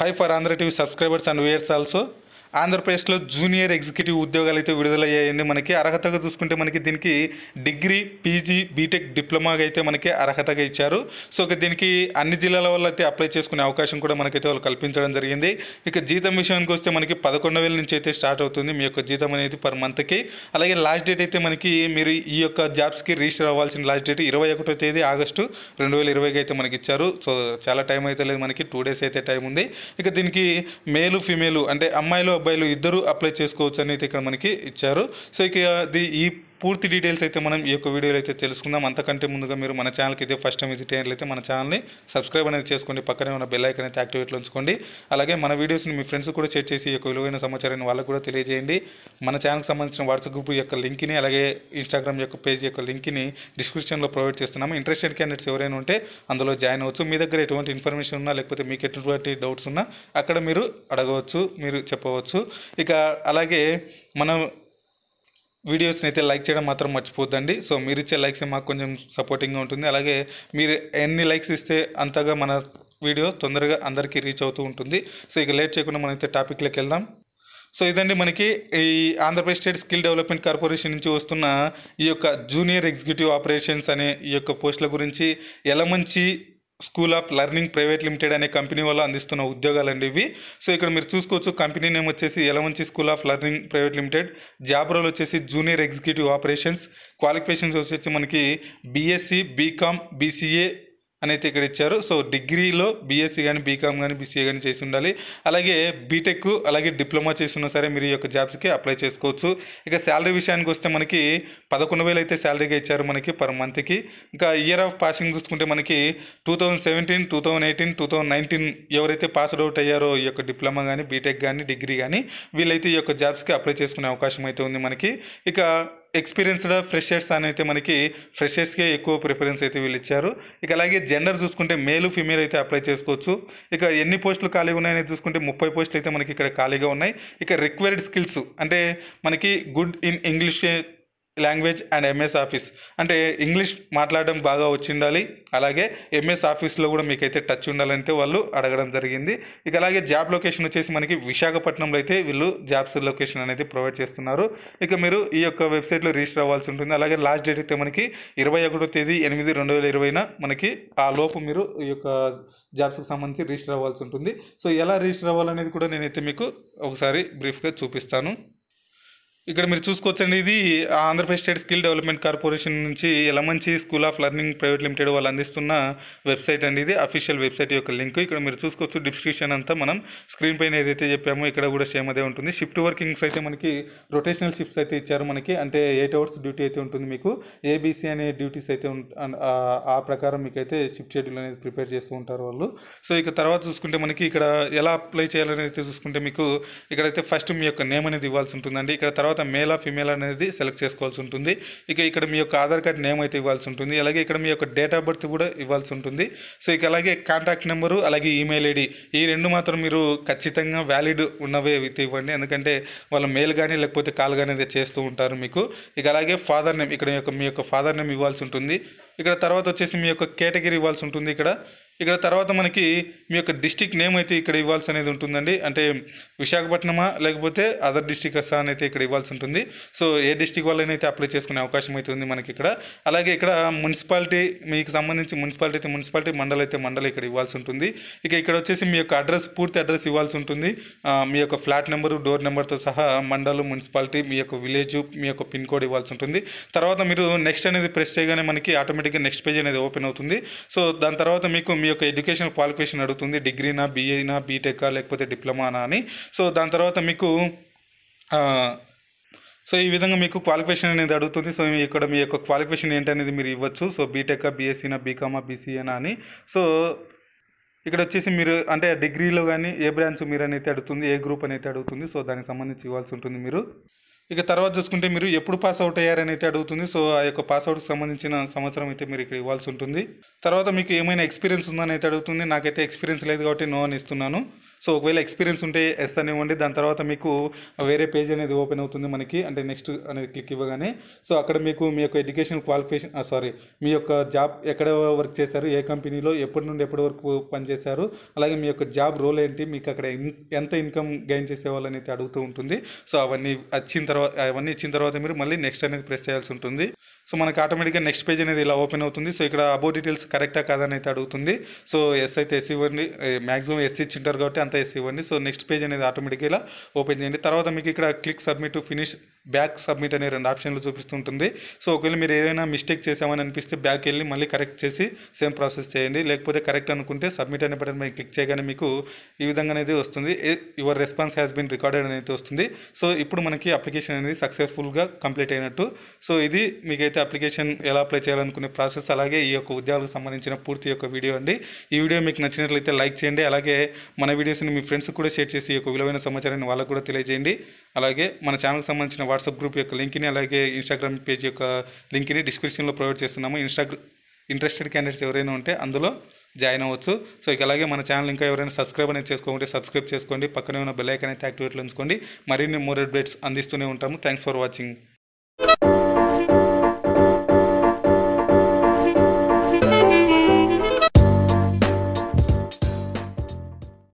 Hi for Andhra TV subscribers and viewers also. ఆంధ్రప్రదేశ్లో junior executive ఉద్యోగాలు అయితే విడుదలయ్యాయండి మనకి అర్హతగా చూసుకుంటే మనకి దీనికి డిగ్రీ పీజీ బీటెక్ డిప్లొమాగా అయితే మనకి అర్హతగా ఇచ్చారు సో దీనికి అన్ని జిల్లాల వల్ల అయితే అప్లై చేసుకునే అవకాశం కూడా మనకైతే వాళ్ళు కల్పించడం జరిగింది ఇక జీతం విషయానికి వస్తే మనకి పదకొండు వేల నుంచి అయితే స్టార్ట్ అవుతుంది మీ యొక్క జీతం అనేది పర్ మంత్కి అలాగే లాస్ట్ డేట్ అయితే మనకి మీరు ఈ యొక్క జాబ్స్కి రిజిస్టర్ అవ్వాల్సిన లాస్ట్ డేట్ ఇరవై ఒకటో తేదీ ఆగస్టు రెండు వేల ఇరవైకి అయితే మనకి ఇచ్చారు సో చాలా టైం అయితే లేదు మనకి టూ డేస్ అయితే టైం ఉంది ఇక దీనికి మేలు ఫిమేలు అంటే అమ్మాయిలు అబ్బాయిలు ఇద్దరు అప్లై చేసుకోవచ్చు అనేది ఇక్కడ మనకి ఇచ్చారు సో ఇక ఈ పూర్తి డీటెయిల్స్ అయితే మనం ఈ యొక్క వీడియోలో అయితే తెలుసుకుందాం అంతకంటే ముందుగా మీరు మన ఛానల్కి అయితే ఫస్ట్ టైం విజిట్ అయినట్లయితే మన ఛానల్ని సబ్స్క్రైబ్ అనేది చేసుకోండి పక్కనే ఉన్న బెల్ ఐకన్ అయితే యాక్టివేట్లో ఉంచుకోండి అలాగే మన వీడియోస్ని మీ ఫ్రెండ్స్ కూడా షేర్ చేసి ఈ యొక్క విలువైన సమాచారాన్ని వాళ్ళకు కూడా తెలియజేయండి మన ఛానల్కి సంబంధించిన వాట్సాప్ గ్రూప్ యొక్క లింక్ని అలాగే ఇన్స్టాగ్రామ్ యొక్క పేజ్ యొక్క లింక్ని డిస్క్రిప్షన్లో ప్రొవైడ్ చేస్తున్నాము ఇంట్రెస్టెడ్ క్యాండిడేట్స్ ఎవరైనా ఉంటే అందులో జాయిన్ అవ్వచ్చు మీ దగ్గర ఎటువంటి ఇన్ఫర్మేషన్ ఉన్నా లేకపోతే మీకు ఎటువంటి డౌట్స్ ఉన్నా అక్కడ మీరు అడగవచ్చు మీరు చెప్పవచ్చు ఇక అలాగే మనం వీడియోస్ని అయితే లైక్ చేయడం మాత్రం మర్చిపోద్దండి సో మీరు ఇచ్చే లైక్స్ మాకు కొంచెం సపోర్టింగ్గా ఉంటుంది అలాగే మీరు ఎన్ని లైక్స్ ఇస్తే అంతగా మన వీడియో తొందరగా అందరికీ రీచ్ అవుతూ ఉంటుంది సో ఇక లేట్ చేయకుండా అయితే టాపిక్లోకి వెళ్దాం సో ఇదండి మనకి ఈ Andhra Pradesh state skill development corporation నుంచి వస్తున్న ఈ యొక్క జూనియర్ ఎగ్జిక్యూటివ్ ఆపరేషన్స్ అనే ఈ యొక్క పోస్టుల గురించి Elamanchi school of learning private limited అనే కంపెనీ వల్ల అందిస్తున్న అండి ఇవి సో ఇక్కడ మీరు చూసుకోవచ్చు కంపెనీ నేమ్ వచ్చేసి Elavanchi school of learning private limited job role వచ్చేసి జూనియర్ ఎగ్జిక్యూటివ్ ఆపరేషన్స్ క్వాలిఫికేషన్స్ వచ్చేసి మనకి బీఎస్సీ బీకామ్ బీసీఏ అని అయితే ఇక్కడ ఇచ్చారు సో డిగ్రీలో బీఎస్సీ కానీ బీకామ్ కానీ బీసీఏ కానీ చేసి ఉండాలి అలాగే బీటెక్ అలాగే డిప్లొమా చేసి ఉన్నా సరే మీరు ఈ యొక్క జాబ్స్కి అప్లై చేసుకోవచ్చు ఇక శాలరీ విషయానికి వస్తే మనకి పదకొండు వేలు అయితే శాలరీగా ఇచ్చారు మనకి పర్ మంత్కి ఇంకా ఇయర్ ఆఫ్ పాసింగ్ చూసుకుంటే మనకి two thousand seventeen two thousand eighteen two thousand nineteen ఎవరైతే పాస్డ్ అవుట్ అయ్యారో ఈ యొక్క డిప్లొమా కానీ బీటెక్ కానీ డిగ్రీ కానీ వీళ్ళైతే ఈ యొక్క జాబ్స్కి అప్లై చేసుకునే అవకాశం అయితే ఉంది మనకి ఇక ఎక్స్పీరియన్స్డ్ ఫ్రెషర్స్ అని అయితే మనకి ఫ్రెషర్స్కే ఎక్కువ ప్రిఫరెన్స్ అయితే వీళ్ళు ఇచ్చారు ఇక అలాగే జెండర్ చూసుకుంటే మేలు ఫిమేల్ అయితే అప్లై చేసుకోవచ్చు ఇక ఎన్ని పోస్టులు ఖాళీగా ఉన్నాయని చూసుకుంటే ముప్పై పోస్టులు అయితే మనకి ఇక్కడ ఖాళీగా ఉన్నాయి ఇక రిక్వైర్డ్ స్కిల్స్ అంటే మనకి good in English language and MS office అంటే ఇంగ్లీష్ మాట్లాడడం బాగా వచ్చి ఉండాలి అలాగే ఎంఎస్ ఆఫీస్లో కూడా మీకైతే టచ్ ఉండాలంటే వాళ్ళు అడగడం జరిగింది ఇక అలాగే జాబ్ లొకేషన్ వచ్చేసి మనకి విశాఖపట్నంలో అయితే వీళ్ళు జాబ్స్ లొకేషన్ అనేది ప్రొవైడ్ చేస్తున్నారు ఇక మీరు ఈ యొక్క వెబ్సైట్లో రిజిస్టర్ అవ్వాల్సి ఉంటుంది అలాగే లాస్ట్ డేట్ అయితే మనకి ఇరవై ఒకటో తేదీ ఎనిమిది రెండు వేల ఇరవైన మనకి ఆ లోపు మీరు ఈ యొక్క జాబ్స్కి సంబంధించి రిజిస్టర్ అవ్వాల్సి ఉంటుంది సో ఎలా రిజిస్టర్ అవ్వాలనేది కూడా నేనైతే మీకు ఒకసారి బ్రీఫ్గా చూపిస్తాను ఇక్కడ మీరు చూసుకోవచ్చండి ఇది Andhra Pradesh state skill development corporation నుంచి Elamanchi school of learning private limited వాళ్ళు అందిస్తున్న వెబ్సైట్ అండి ఇది అఫీషియల్ వెబ్సైట్ యొక్క లింక్ ఇక్కడ మీరు చూసుకోవచ్చు డిస్క్రిప్షన్ అంతా మనం స్క్రీన్ పైన ఏదైతే చెప్పామో ఇక్కడ కూడా సేమ్ అదే ఉంటుంది షిఫ్ట్ వర్కింగ్స్ అయితే మనకి రొటేషనల్ షిఫ్ట్స్ అయితే ఇచ్చారు మనకి అంటే ఎయిట్ అవర్స్ డ్యూటీ అయితే ఉంటుంది మీకు ఏబీసీ అనే డ్యూటీస్ అయితే ఆ ప్రకారం మీకైతే షిఫ్ట్ షెడ్యూల్ అనేది ప్రిపేర్ చేస్తూ ఉంటారు వాళ్ళు సో ఇక తర్వాత చూసుకుంటే మనకి ఇక్కడ ఎలా అప్లై చేయాలనేది చూసుకుంటే మీకు ఇక్కడైతే ఫస్ట్ మీ యొక్క నేమ్ అనేది ఇవ్వాల్సి ఉంటుందండి ఇక్కడ తర్వాత తర్వాత మేలా ఫిమేల్ అనేది సెలెక్ట్ చేసుకోవాల్సి ఉంటుంది ఇక ఇక్కడ మీ యొక్క ఆధార్ కార్డ్ నేమ్ అయితే ఇవ్వాల్సి ఉంటుంది అలాగే ఇక్కడ మీ యొక్క డేట్ ఆఫ్ బర్త్ కూడా ఇవ్వాల్సి ఉంటుంది సో ఇక అలాగే కాంటాక్ట్ నెంబరు అలాగే ఈమెయిల్ ఐడి ఈ రెండు మాత్రం మీరు ఖచ్చితంగా వ్యాలిడ్ ఉన్నవే అయితే ఇవ్వండి ఎందుకంటే వాళ్ళు మెయిల్ కానీ లేకపోతే కాల్ కానీ చేస్తూ ఉంటారు మీకు ఇక అలాగే ఫాదర్ నేమ్ ఇక్కడ మీ యొక్క ఫాదర్ నేమ్ ఇవ్వాల్సి ఉంటుంది ఇక్కడ తర్వాత వచ్చేసి మీ యొక్క కేటగిరీ ఇవ్వాల్సి ఉంటుంది ఇక్కడ ఇక్కడ తర్వాత మనకి మీ యొక్క డిస్టిక్ నేమ్ అయితే ఇక్కడ ఇవ్వాల్సి అనేది ఉంటుందండి అంటే విశాఖపట్నమా లేకపోతే అదర్ డిస్టిక్ అస్సా అయితే ఇక్కడ ఇవ్వాల్సి ఉంటుంది సో ఏ డిస్టిక్ వాళ్ళనైతే అప్లై చేసుకునే అవకాశం అయితే ఉంది మనకి ఇక్కడ అలాగే ఇక్కడ మున్సిపాలిటీ మీకు సంబంధించి మున్సిపాలిటీ అయితే మున్సిపాలిటీ మండలి అయితే మండలి ఇక్కడ ఇవ్వాల్సి ఉంటుంది ఇక ఇక్కడ వచ్చేసి మీ యొక్క అడ్రస్ పూర్తి అడ్రస్ ఇవ్వాల్సి ఉంటుంది మీ యొక్క ఫ్లాట్ నెంబరు డోర్ నెంబర్తో సహా మండలం మున్సిపాలిటీ మీ యొక్క విలేజ్ మీ యొక్క పిన్ కోడ్ ఇవ్వాల్సి ఉంటుంది తర్వాత మీరు నెక్స్ట్ అనేది ప్రెస్ చేయగానే మనకి ఆటోమేటిక్ ఆటోమేటిక్గా నెక్స్ట్ పేజ్ అనేది ఓపెన్ అవుతుంది సో దాని తర్వాత మీకు మీ యొక్క ఎడ్యుకేషన్ క్వాలిఫికేషన్ అడుగుతుంది డిగ్రీనా బీఏనా బీటెక్ లేకపోతే డిప్లొమానా అని సో దాని తర్వాత మీకు సో ఈ విధంగా మీకు క్వాలిఫికేషన్ అనేది అడుగుతుంది సో ఇక్కడ మీ యొక్క క్వాలిఫికేషన్ ఏంటనేది మీరు ఇవ్వచ్చు సో బీటెక్ బీఎస్సీనా బీకామా బీసీఏనా అని సో ఇక్కడ వచ్చేసి మీరు అంటే డిగ్రీలో కానీ ఏ బ్రాంచ్ మీరు అనేది అడుగుతుంది ఏ గ్రూప్ అనేది అడుగుతుంది సో దానికి సంబంధించి ఇవ్వాల్సి ఉంటుంది మీరు ఇక తర్వాత చూసుకుంటే మీరు ఎప్పుడు పాస్ అవుట్ అయ్యారని అయితే అడుగుతుంది సో ఆ యొక్క పాస్అవుట్కి సంబంధించిన సంవత్సరం అయితే మీరు ఇక్కడ ఇవ్వాల్సి ఉంటుంది తర్వాత మీకు ఏమైనా ఎక్స్పీరియన్స్ ఉందని అయితే అడుగుతుంది నాకైతే ఎక్స్పీరియన్స్ లేదు కాబట్టి నో అని ఇస్తున్నాను సో ఒకవేళ ఎక్స్పీరియన్స్ ఉంటే ఎస్ అనివ్వండి దాని తర్వాత మీకు వేరే పేజ్ అనేది ఓపెన్ అవుతుంది మనకి అంటే నెక్స్ట్ అనేది క్లిక్ ఇవ్వగానే సో అక్కడ మీకు మీ యొక్క ఎడ్యుకేషన్ క్వాలిఫికేషన్ సారీ మీ యొక్క జాబ్ ఎక్కడ వర్క్ చేశారు ఏ కంపెనీలో ఎప్పటి నుండి ఎప్పటి వరకు పనిచేశారు అలాగే మీ యొక్క జాబ్ రోల్ ఏంటి మీకు అక్కడ ఎంత ఇన్కమ్ గెయిన్ చేసేవాళ్ళు అనేది అడుగుతూ ఉంటుంది సో అవన్నీ వచ్చిన తర్వాత అవన్నీ ఇచ్చిన తర్వాత మీరు మళ్ళీ నెక్స్ట్ అనేది ప్రెస్ చేయాల్సి ఉంటుంది సో మనకు ఆటోమేటిక్గా నెక్స్ట్ పేజ్ అనేది ఇలా ఓపెన్ అవుతుంది సో ఇక్కడ అబౌ డీటెయిల్స్ కరెక్టా కాదని అయితే అడుగుతుంది సో ఎస్ అయితే ఎస్ ఇవ్వండి మ్యాక్సిమం ఎస్ ఇచ్చింటారు కాబట్టి అంతా వేసి ఇవ్వండి సో నెక్స్ట్ పేజ్ అనేది ఆటోమేటిక్గా ఇలా ఓపెన్ చేయండి తర్వాత మీకు ఇక్కడ click submit finish back submit అనే రెండు ఆప్షన్లు చూపిస్తుంటుంది సో ఒకవేళ మీరు ఏదైనా మిస్టేక్ చేసామని అనిపిస్తే బ్యాక్ వెళ్ళి మళ్ళీ కరెక్ట్ చేసి సేమ్ ప్రాసెస్ చేయండి లేకపోతే కరెక్ట్ అనుకుంటే సబ్మిట్ అనే బటన్ మీరు క్లిక్ చేయగానే మీకు ఈ విధంగా అనేది వస్తుంది your response has been recorded అనేది వస్తుంది సో ఇప్పుడు మనకి అప్లికేషన్ అనేది సక్సెస్ఫుల్గా కంప్లీట్ అయినట్టు సో ఇది మీకైతే అప్లికేషన్ ఎలా అప్లై చేయాలనుకునే ప్రాసెస్ అలాగే ఈ యొక్క ఉద్యోగాలకు సంబంధించిన పూర్తి యొక్క వీడియో అండి ఈ వీడియో మీకు నచ్చినట్లయితే లైక్ చేయండి అలాగే మన వీడియోస్ని మీ ఫ్రెండ్స్కి కూడా షేర్ చేసి ఈ యొక్క విలువైన సమాచారాన్ని వాళ్ళకు కూడా తెలియజేయండి అలాగే మన ఛానల్కి సంబంధించిన వాట్సాప్ గ్రూప్ యొక్క లింక్ని అలాగే ఇన్స్టాగ్రామ్ పేజ్ యొక్క లింక్ని డిస్క్రిప్షన్లో ప్రొవైడ్ చేస్తున్నాము ఇన్స్టాగ్రామ్ ఇంట్రెస్టెడ్ క్యాండిడేట్స్ ఎవరైనా ఉంటే అందులో జాయిన్ అవ్వచ్చు సో ఇక అలాగే మన ఛానల్ ఇంకా ఎవరైనా సబ్స్క్రైబ్ అనేది చేసుకోకుంటే సబ్స్క్రైబ్ చేసుకోండి పక్కనే ఉన్న బెల్ ఐకాన్ అయితే యాక్టివేట్లో ఉంచుకోండి మరిన్ని మోర్ అప్డేట్స్ అందిస్తూనే ఉంటాము థ్యాంక్స్ ఫర్ వాచింగ్